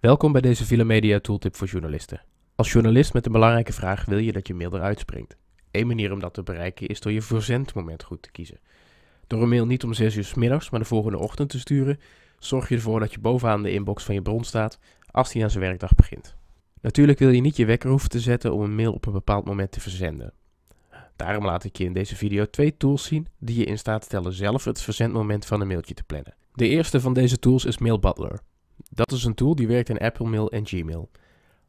Welkom bij deze Media Tooltip voor journalisten. Als journalist met een belangrijke vraag wil je dat je mail eruit springt. Eén manier om dat te bereiken is door je verzendmoment goed te kiezen. Door een mail niet om 6 uur s middags, maar de volgende ochtend te sturen, zorg je ervoor dat je bovenaan de inbox van je bron staat als die aan zijn werkdag begint. Natuurlijk wil je niet je wekker hoeven te zetten om een mail op een bepaald moment te verzenden. Daarom laat ik je in deze video twee tools zien die je in staat stellen zelf het verzendmoment van een mailtje te plannen. De eerste van deze tools is Mail Butler. Dat is een tool die werkt in Apple Mail en Gmail.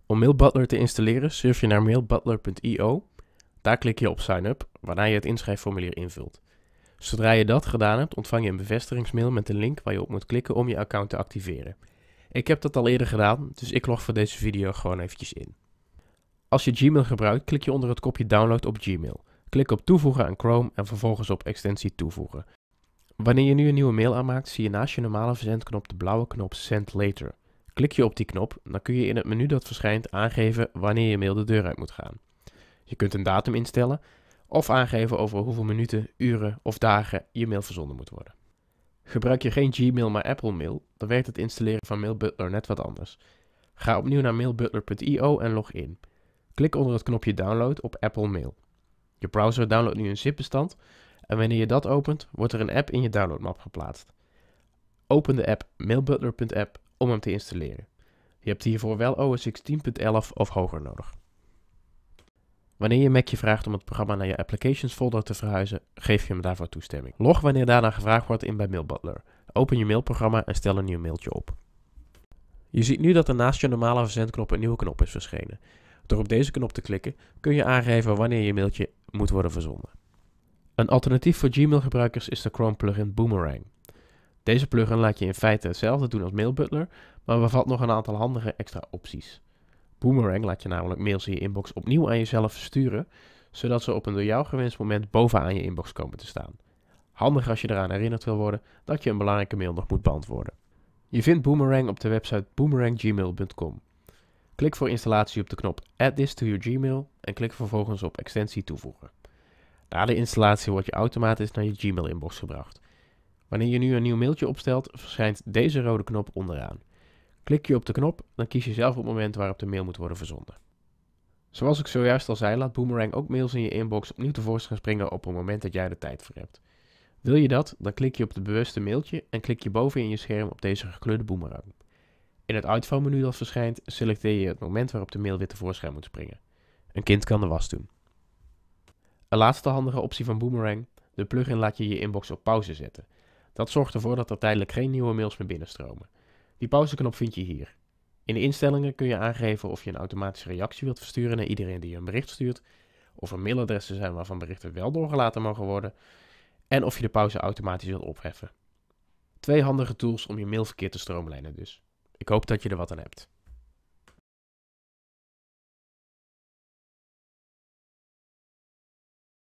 Om Mail Butler te installeren surf je naar mailbutler.io. Daar klik je op Sign Up, waarna je het inschrijfformulier invult. Zodra je dat gedaan hebt, ontvang je een bevestigingsmail met een link waar je op moet klikken om je account te activeren. Ik heb dat al eerder gedaan, dus ik log voor deze video gewoon eventjes in. Als je Gmail gebruikt, klik je onder het kopje Download op Gmail. Klik op Toevoegen aan Chrome en vervolgens op Extensie Toevoegen. Wanneer je nu een nieuwe mail aanmaakt, zie je naast je normale verzendknop de blauwe knop Send Later. Klik je op die knop, dan kun je in het menu dat verschijnt aangeven wanneer je mail de deur uit moet gaan. Je kunt een datum instellen of aangeven over hoeveel minuten, uren of dagen je mail verzonden moet worden. Gebruik je geen Gmail maar Apple Mail, dan werkt het installeren van Mailbutler net wat anders. Ga opnieuw naar mailbutler.io en log in. Klik onder het knopje Download op Apple Mail. Je browser downloadt nu een zipbestand en wanneer je dat opent, wordt er een app in je downloadmap geplaatst. Open de app mailbutler.app om hem te installeren. Je hebt hiervoor wel OS 10.11 of hoger nodig. Wanneer je Mac je vraagt om het programma naar je Applications folder te verhuizen, geef je hem daarvoor toestemming. Log wanneer daarna gevraagd wordt in bij MailButler. Open je mailprogramma en stel een nieuw mailtje op. Je ziet nu dat er naast je normale verzendknop een nieuwe knop is verschenen. Door op deze knop te klikken kun je aangeven wanneer je mailtje moet worden verzonden. Een alternatief voor Gmail-gebruikers is de Chrome plugin Boomerang. Deze plugin laat je in feite hetzelfde doen als Mail Butler, maar bevat nog een aantal handige extra opties. Boomerang laat je namelijk mails in je inbox opnieuw aan jezelf versturen, zodat ze op een door jou gewenst moment bovenaan je inbox komen te staan. Handig als je eraan herinnerd wil worden dat je een belangrijke mail nog moet beantwoorden. Je vindt Boomerang op de website boomeranggmail.com. Klik voor installatie op de knop Add this to your Gmail en klik vervolgens op extensie toevoegen. Na de installatie wordt je automatisch naar je Gmail-inbox gebracht. Wanneer je nu een nieuw mailtje opstelt, verschijnt deze rode knop onderaan. Klik je op de knop, dan kies je zelf het moment waarop de mail moet worden verzonden. Zoals ik zojuist al zei, laat Boomerang ook mails in je inbox opnieuw tevoorschijn springen op het moment dat jij de tijd voor hebt. Wil je dat, dan klik je op het bewuste mailtje en klik je boven in je scherm op deze gekleurde boomerang. In het uitvalmenu dat verschijnt, selecteer je het moment waarop de mail weer tevoorschijn moet springen. Een kind kan de was doen. Een laatste handige optie van Boomerang, de plugin laat je je inbox op pauze zetten. Dat zorgt ervoor dat er tijdelijk geen nieuwe mails meer binnenstromen. Die pauzeknop vind je hier. In de instellingen kun je aangeven of je een automatische reactie wilt versturen naar iedereen die je een bericht stuurt, of er mailadressen zijn waarvan berichten wel doorgelaten mogen worden, en of je de pauze automatisch wilt opheffen. Twee handige tools om je mailverkeer te stroomlijnen dus. Ik hoop dat je er wat aan hebt.